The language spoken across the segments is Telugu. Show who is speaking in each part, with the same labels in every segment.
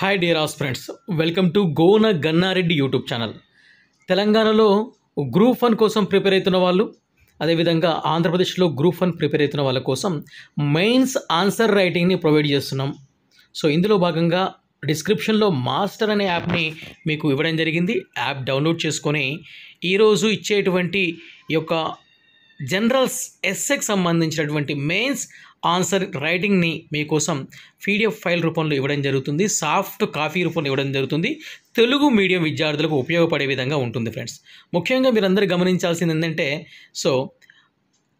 Speaker 1: hi dear as friends welcome to Gona Gannareddy YouTube channel తెలంగాణలో గ్రూప్ వన్ కోసం ప్రిపేర్ అవుతున్న వాళ్ళు అదేవిధంగా ఆంధ్రప్రదేశ్లో గ్రూప్ వన్ ప్రిపేర్ అవుతున్న వాళ్ళ కోసం మెయిన్స్ ఆన్సర్ రైటింగ్ని ప్రొవైడ్ చేస్తున్నాం సో ఇందులో భాగంగా డిస్క్రిప్షన్లో మాస్టర్ అనే యాప్ని మీకు ఇవ్వడం జరిగింది యాప్ డౌన్లోడ్ చేసుకొని ఈరోజు ఇచ్చేటువంటి ఈ యొక్క జనరల్స్ ఎస్ఏకి సంబంధించినటువంటి మెయిన్స్ ఆన్సర్ రైటింగ్ని మీకోసం పీడిఎఫ్ ఫైల్ రూపంలో ఇవ్వడం జరుగుతుంది సాఫ్ట్ కాఫీ రూపంలో ఇవ్వడం జరుగుతుంది తెలుగు మీడియం విద్యార్థులకు ఉపయోగపడే విధంగా ఉంటుంది ఫ్రెండ్స్ ముఖ్యంగా మీరందరూ గమనించాల్సింది ఏంటంటే సో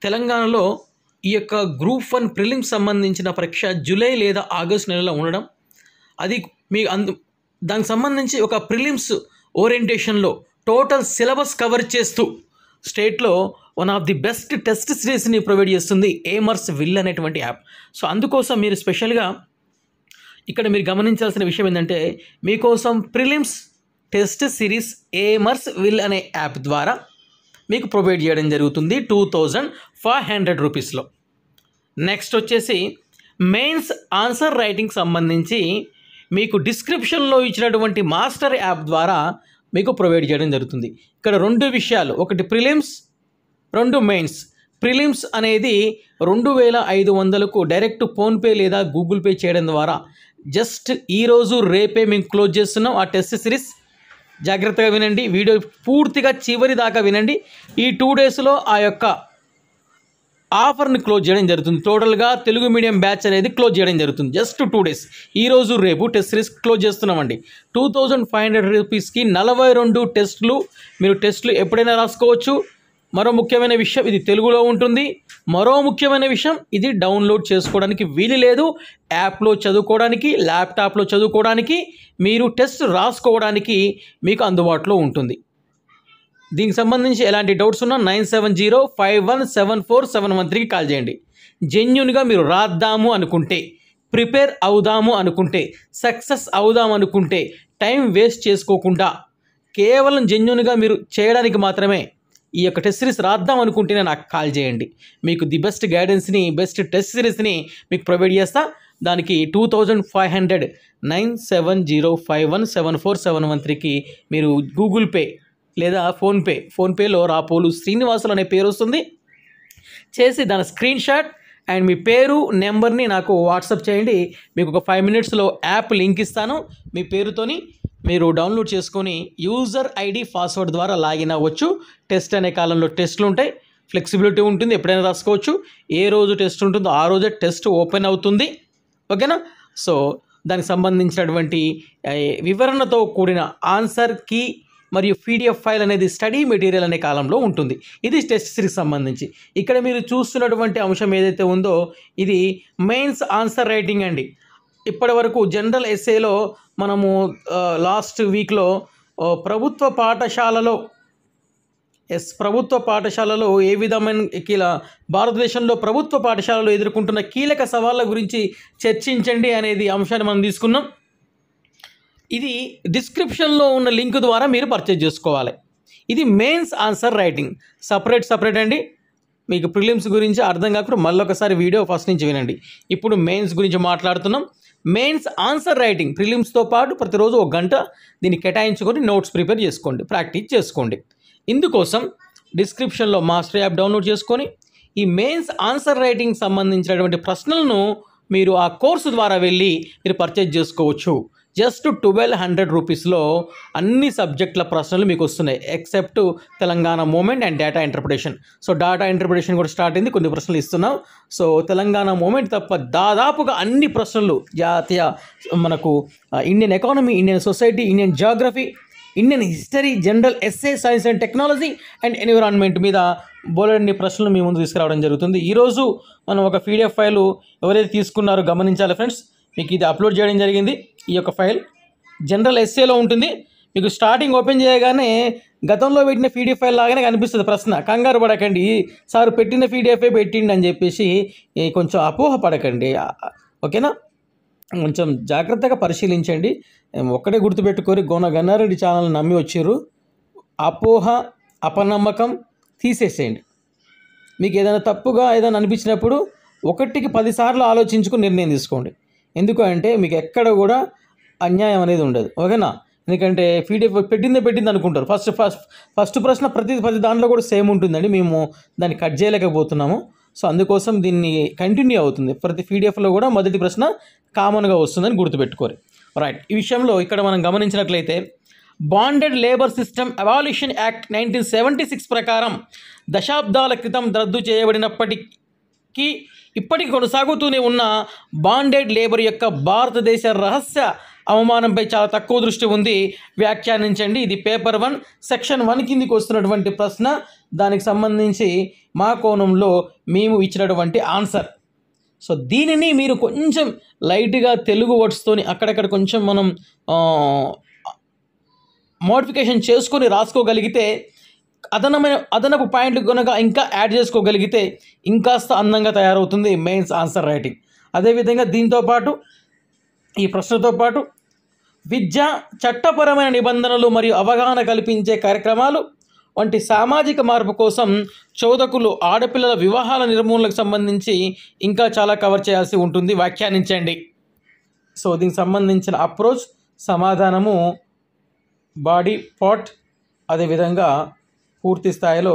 Speaker 1: తెలంగాణలో ఈ యొక్క గ్రూప్ వన్ ప్రిలిమ్స్ సంబంధించిన పరీక్ష జూలై లేదా ఆగస్టు నెలలో ఉండడం అది మీ అందు దానికి సంబంధించి ఒక ప్రిలిమ్స్ ఓరియంటేషన్లో టోటల్ సిలబస్ కవర్ చేస్తూ స్టేట్లో one of the best test సిరీస్ని ప్రొవైడ్ చేస్తుంది ఏమర్స్ విల్ అనేటువంటి యాప్ సో అందుకోసం మీరు స్పెషల్గా ఇక్కడ మీరు గమనించాల్సిన విషయం ఏంటంటే మీకోసం prelims test series Aimers Will అనే యాప్ ద్వారా మీకు ప్రొవైడ్ చేయడం జరుగుతుంది టూ థౌజండ్ ఫైవ్ హండ్రెడ్ రూపీస్లో నెక్స్ట్ వచ్చేసి మెయిన్స్ ఆన్సర్ రైటింగ్ సంబంధించి మీకు డిస్క్రిప్షన్లో ఇచ్చినటువంటి మాస్టర్ యాప్ ద్వారా మీకు ప్రొవైడ్ చేయడం జరుగుతుంది ఇక్కడ రెండు విషయాలు ఒకటి ప్రిలిమ్స్ రెండు మెయిన్స్ ప్రిలిమ్స్ అనేది రెండు వేల ఐదు వందలకు డైరెక్ట్ ఫోన్పే లేదా గూగుల్ పే చేయడం ద్వారా జస్ట్ ఈరోజు రేపే మేము క్లోజ్ చేస్తున్నాం ఆ టెస్ట్ సిరీస్ జాగ్రత్తగా వినండి వీడియో పూర్తిగా చివరి దాకా వినండి ఈ టూ డేస్లో ఆ యొక్క ఆఫర్ని క్లోజ్ చేయడం జరుగుతుంది టోటల్గా తెలుగు మీడియం బ్యాచ్ అనేది క్లోజ్ చేయడం జరుగుతుంది జస్ట్ టూ డేస్ ఈ రోజు రేపు టెస్ట్ సిరీస్ క్లోజ్ చేస్తున్నామండి టూ థౌజండ్ ఫైవ్ హండ్రెడ్ రూపీస్కి నలభై రెండు టెస్టులు మీరు టెస్టులు ఎప్పుడైనా రాసుకోవచ్చు మరో ముఖ్యమైన విషయం ఇది తెలుగులో ఉంటుంది మరో ముఖ్యమైన విషయం ఇది డౌన్లోడ్ చేసుకోవడానికి వీలు లేదు యాప్లో చదువుకోవడానికి ల్యాప్టాప్లో చదువుకోవడానికి మీరు టెస్ట్ రాసుకోవడానికి మీకు అందుబాటులో ఉంటుంది దీనికి సంబంధించి ఎలాంటి డౌట్స్ ఉన్నా nine seven zero five one seven four seven one త్రీకి కాల్ చేయండి జెన్యున్గా మీరు రాద్దాము అనుకుంటే ప్రిపేర్ అవుదాము అనుకుంటే సక్సెస్ అవుదాము అనుకుంటే టైం వేస్ట్ చేసుకోకుండా కేవలం జెన్యున్గా మీరు చేయడానికి మాత్రమే ఈ యొక్క టెస్ట్ సిరీస్ రాద్దాం అనుకుంటేనే నాకు కాల్ చేయండి మీకు ది బెస్ట్ గైడెన్స్ని బెస్ట్ టెస్ట్ సిరీస్ని మీకు ప్రొవైడ్ చేస్తా దానికి two thousand five hundred nine seven zero five one seven four seven one త్రీకి మీరు గూగుల్ పే లేదా ఫోన్పే ఫోన్పేలో రాపోలు శ్రీనివాసులు అనే పేరు వస్తుంది చేసి దాని స్క్రీన్ షాట్ అండ్ మీ పేరు నెంబర్ని నాకు వాట్సాప్ చేయండి మీకు ఒక ఫైవ్ మినిట్స్లో యాప్ లింక్ ఇస్తాను మీ పేరుతోని మీరు డౌన్లోడ్ చేసుకొని యూజర్ ఐడి పాస్వర్డ్ ద్వారా లాగిన్ అవ్వచ్చు టెస్ట్ అనే కాలంలో టెస్ట్లు ఉంటాయి ఫ్లెక్సిబిలిటీ ఉంటుంది ఎప్పుడైనా రాసుకోవచ్చు ఏ రోజు టెస్ట్ ఉంటుందో ఆ రోజే టెస్ట్ ఓపెన్ అవుతుంది ఓకేనా సో దానికి సంబంధించినటువంటి వివరణతో కూడిన ఆన్సర్ కీ మరియు పీడిఎఫ్ ఫైల్ అనేది స్టడీ మెటీరియల్ అనే కాలంలో ఉంటుంది ఇది టెస్ట్ సిరీస్ సంబంధించి ఇక్కడ మీరు చూస్తున్నటువంటి అంశం ఏదైతే ఉందో ఇది మెయిన్స్ ఆన్సర్ రైటింగ్ అండి ఇప్పటి వరకు జనరల్ ఎస్ఏలో మనము లాస్ట్ వీక్లో ప్రభుత్వ పాఠశాలలో ఎస్ ప్రభుత్వ పాఠశాలలో ఏ విధమైన కీల భారతదేశంలో ప్రభుత్వ పాఠశాలలో ఎదుర్కొంటున్న కీలక సవాళ్ళ గురించి చర్చించండి అనేది అంశాన్ని మనం తీసుకున్నాం ఇది డిస్క్రిప్షన్లో ఉన్న లింక్ ద్వారా మీరు పర్చేజ్ చేసుకోవాలి ఇది mains answer writing separate separate అండి మీకు ప్రిలిమ్స్ గురించి అర్థం కాకుండా మళ్ళొకసారి వీడియో ఫస్ట్ నుంచి వినండి ఇప్పుడు మెయిన్స్ గురించి మాట్లాడుతున్నాం మెయిన్స్ ఆన్సర్ రైటింగ్ ప్రిలిమ్స్తో పాటు ప్రతిరోజు ఒక గంట దీన్ని కేటాయించుకొని నోట్స్ ప్రిపేర్ చేసుకోండి ప్రాక్టీస్ చేసుకోండి ఇందుకోసం డిస్క్రిప్షన్లో మాస్టర్ యాప్ డౌన్లోడ్ చేసుకొని ఈ మెయిన్స్ ఆన్సర్ రైటింగ్ సంబంధించినటువంటి ప్రశ్నలను మీరు ఆ కోర్సు ద్వారా వెళ్ళి మీరు పర్చేజ్ చేసుకోవచ్చు జస్ట్ ట్వెల్వ్ హండ్రెడ్ రూపీస్లో అన్ని సబ్జెక్టుల ప్రశ్నలు మీకు వస్తున్నాయి except Telangana movement and data interpretation so data interpretation కూడా స్టార్ట్ అయింది కొన్ని ప్రశ్నలు ఇస్తున్నాం సో తెలంగాణ మూమెంట్ తప్ప దాదాపుగా అన్ని ప్రశ్నలు జాతీయ మనకు Indian economy Indian society Indian geography Indian history general ఎస్ఏ science and technology and environment మీద బోలెడన్ని ప్రశ్నలు మీ ముందు తీసుకురావడం జరుగుతుంది ఈరోజు మనం ఒక పీడిఎఫ్ ఫైల్ ఎవరైతే తీసుకున్నారో గమనించాలి ఫ్రెండ్స్ మీకు ఇది అప్లోడ్ చేయడం జరిగింది ఈ యొక్క ఫైల్ జనరల్ ఎస్ఏలో ఉంటుంది మీకు స్టార్టింగ్ ఓపెన్ చేయగానే గతంలో పెట్టిన పీడిఎఫ్ ఫైల్ లాగానే కనిపిస్తుంది ప్రశ్న కంగారు పడకండి సార్ పెట్టిన పీడిఎఫ్ పెట్టిండి అని చెప్పేసి కొంచెం అపోహ పడకండి ఓకేనా కొంచెం జాగ్రత్తగా పరిశీలించండి ఒక్కడే గుర్తుపెట్టుకోరు గోన గన్నారెడ్డి ఛానల్ నమ్మి వచ్చారు అపోహ అపనమ్మకం తీసేసేయండి మీకు ఏదైనా తప్పుగా ఏదైనా అనిపించినప్పుడు ఒకటికి పదిసార్లు ఆలోచించుకుని నిర్ణయం తీసుకోండి ఎందుకు అంటే మీకు ఎక్కడ కూడా అన్యాయం అనేది ఉండదు ఓకేనా ఎందుకంటే పీడిఎఫ్ పెట్టిందే పెట్టింది అనుకుంటారు ఫస్ట్ ఫస్ట్ ఫస్ట్ ప్రశ్న ప్రతి ప్రతి దాంట్లో కూడా సేమ్ ఉంటుందండి మేము దాన్ని కట్ చేయలేకపోతున్నాము సో అందుకోసం దీన్ని కంటిన్యూ అవుతుంది ప్రతి పీడిఎఫ్లో కూడా మొదటి ప్రశ్న కామన్గా వస్తుందని గుర్తుపెట్టుకోరు రైట్ ఈ విషయంలో ఇక్కడ మనం గమనించినట్లయితే bonded labour system abolition act nineteen seventy six ప్రకారం దశాబ్దాల క్రితం రద్దు చేయబడినప్పటి కి ఇప్పటికి కొనసాగుతూనే ఉన్న బాండెడ్ లేబర్ యొక్క భారతదేశ రహస్య అవమానంపై చాలా తక్కువ దృష్టి ఉంది వ్యాఖ్యానించండి ఇది పేపర్ వన్ సెక్షన్ వన్ కిందికి వస్తున్నటువంటి ప్రశ్న దానికి సంబంధించి మా కోణంలో మేము ఇచ్చినటువంటి ఆన్సర్ సో దీనిని మీరు కొంచెం లైట్గా తెలుగు వర్డ్స్తోని అక్కడక్కడ కొంచెం మనం మోడిఫికేషన్ చేసుకొని రాసుకోగలిగితే అదనమైన అదనపు పాయింట్లు కనుక ఇంకా యాడ్ చేసుకోగలిగితే ఇంకాస్త అందంగా తయారవుతుంది మెయిన్స్ ఆన్సర్ రైటింగ్ అదేవిధంగా పాటు ఈ ప్రశ్నతో పాటు విద్య చట్టపరమైన నిబంధనలు మరియు అవగాహన కల్పించే కార్యక్రమాలు వంటి సామాజిక మార్పు కోసం చోదకులు ఆడపిల్లల వివాహాల నిర్మూలనకు సంబంధించి ఇంకా చాలా కవర్ చేయాల్సి ఉంటుంది వ్యాఖ్యానించండి సో దీనికి సంబంధించిన అప్రోచ్ సమాధానము బాడీ పాట్ అదేవిధంగా పూర్తి స్థాయిలో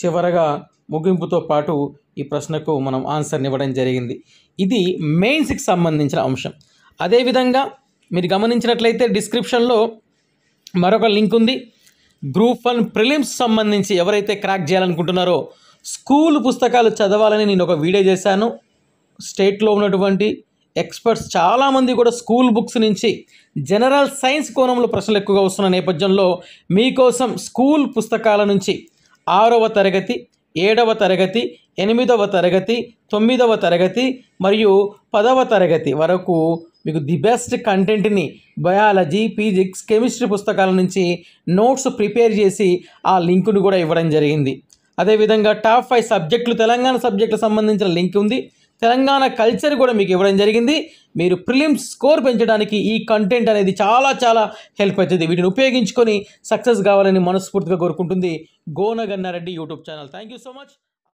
Speaker 1: చివరగా ముగింపుతో పాటు ఈ ప్రశ్నకు మనం ఆన్సర్ని ఇవ్వడం జరిగింది ఇది మెయిన్స్కి సంబంధించిన అంశం అదేవిధంగా మీరు గమనించినట్లయితే డిస్క్రిప్షన్లో మరొక లింక్ ఉంది గ్రూప్ వన్ ప్రిలిమ్స్ సంబంధించి ఎవరైతే క్రాక్ చేయాలనుకుంటున్నారో స్కూల్ పుస్తకాలు చదవాలని నేను ఒక వీడియో చేశాను స్టేట్లో ఉన్నటువంటి ఎక్స్పర్ట్స్ చాలామంది కూడా స్కూల్ బుక్స్ నుంచి జనరల్ సైన్స్ కోణంలో ప్రశ్నలు ఎక్కువగా వస్తున్న నేపథ్యంలో మీకోసం స్కూల్ పుస్తకాల నుంచి ఆరవ తరగతి ఏడవ తరగతి ఎనిమిదవ తరగతి తొమ్మిదవ తరగతి మరియు పదవ తరగతి వరకు మీకు ది బెస్ట్ కంటెంట్ని బయాలజీ ఫిజిక్స్ కెమిస్ట్రీ పుస్తకాల నుంచి నోట్స్ ప్రిపేర్ చేసి ఆ లింకును కూడా ఇవ్వడం జరిగింది అదేవిధంగా టాప్ ఫైవ్ సబ్జెక్టులు తెలంగాణ సబ్జెక్టులకు సంబంధించిన లింక్ ఉంది తెలంగాణ కల్చర్ కూడా మీకు ఇవ్వడం జరిగింది మీరు ప్రిలిమ్స్ స్కోర్ పెంచడానికి ఈ కంటెంట్ అనేది చాలా చాలా హెల్ప్ అవుతుంది వీటిని ఉపయోగించుకొని సక్సెస్ కావాలని మనస్ఫూర్తిగా కోరుకుంటుంది Gonagannareddy YouTube channel thank you so much